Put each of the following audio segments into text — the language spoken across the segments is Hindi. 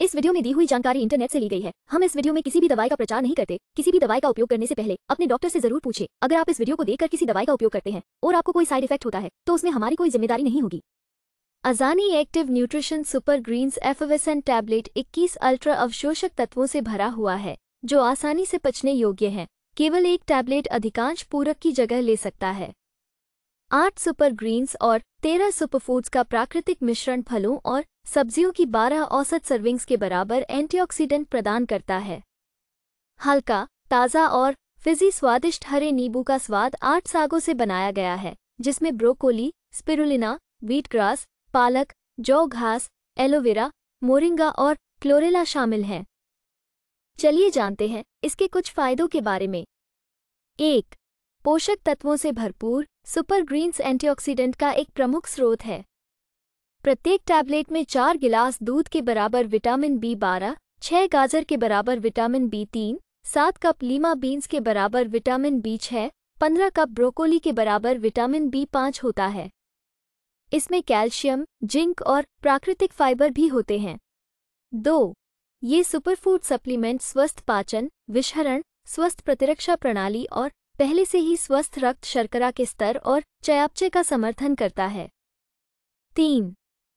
इस वीडियो में दी हुई जानकारी इंटरनेट से ली गई है हम इस वीडियो में किसी भी दवाई का प्रचार नहीं करते किसी भी दवाई का उपयोग करने से पहले अपने डॉक्टर से जरूर पूछे अगर आप इस वीडियो को देखकर किसी दवाई का उपयोग करते हैं और आपको कोई साइड इफेक्ट होता है तो उसमें हमारी कोई जिम्मेदारी नहीं होगी अजानी active nutrition super greens effervescent tablet इक्कीस अल्ट्रा अवशोषक तत्वों से भरा हुआ है जो आसानी से पचने योग्य है केवल एक टैबलेट अधिकांश पूरक की जगह ले सकता है आठ सुपर ग्रीन्स और तेरह सुपरफूड्स का प्राकृतिक मिश्रण फलों और सब्जियों की बारह औसत सर्विंग्स के बराबर एंटीऑक्सीडेंट प्रदान करता है हल्का ताज़ा और फिजी स्वादिष्ट हरे नींबू का स्वाद आठ सागों से बनाया गया है जिसमें ब्रोकोली स्पिरुलिना व्हीटग्रास पालक जौ घास एलोवेरा मोरिंगा और क्लोरेला शामिल हैं चलिए जानते हैं इसके कुछ फायदों के बारे में एक पोषक तत्वों से भरपूर सुपर ग्रीन्स एंटीऑक्सीडेंट का एक प्रमुख स्रोत है प्रत्येक टैबलेट में चार गिलास दूध के बराबर विटामिन बी बारह छह गाजर के बराबर विटामिन बी तीन सात कप लीमा बीन्स के बराबर विटामिन बी छह पंद्रह कप ब्रोकोली के बराबर विटामिन बी पाँच होता है इसमें कैल्शियम जिंक और प्राकृतिक फाइबर भी होते हैं दो ये सुपरफूड सप्लीमेंट स्वस्थ पाचन विषहरण स्वस्थ प्रतिरक्षा प्रणाली और पहले से ही स्वस्थ रक्त शर्करा के स्तर और चयापचय का समर्थन करता है तीन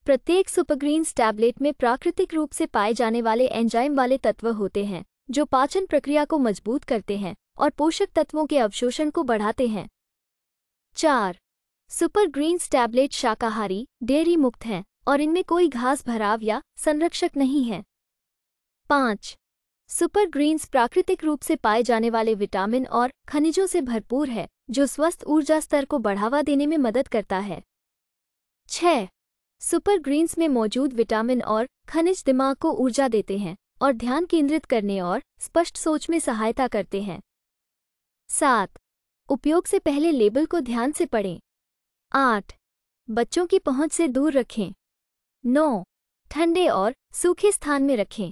प्रत्येक सुपरग्रीन्स टैबलेट में प्राकृतिक रूप से पाए जाने वाले एंजाइम वाले तत्व होते हैं जो पाचन प्रक्रिया को मजबूत करते हैं और पोषक तत्वों के अवशोषण को बढ़ाते हैं चार सुपर ग्रीन्स टैबलेट शाकाहारी डेयरी मुक्त हैं और इनमें कोई घास भराव या संरक्षक नहीं है पाँच सुपर ग्रीन्स प्राकृतिक रूप से पाए जाने वाले विटामिन और खनिजों से भरपूर है जो स्वस्थ ऊर्जा स्तर को बढ़ावा देने में मदद करता है छह सुपर ग्रीन्स में मौजूद विटामिन और खनिज दिमाग को ऊर्जा देते हैं और ध्यान केंद्रित करने और स्पष्ट सोच में सहायता करते हैं सात उपयोग से पहले लेबल को ध्यान से पढ़ें आठ बच्चों की पहुंच से दूर रखें नौ ठंडे और सूखे स्थान में रखें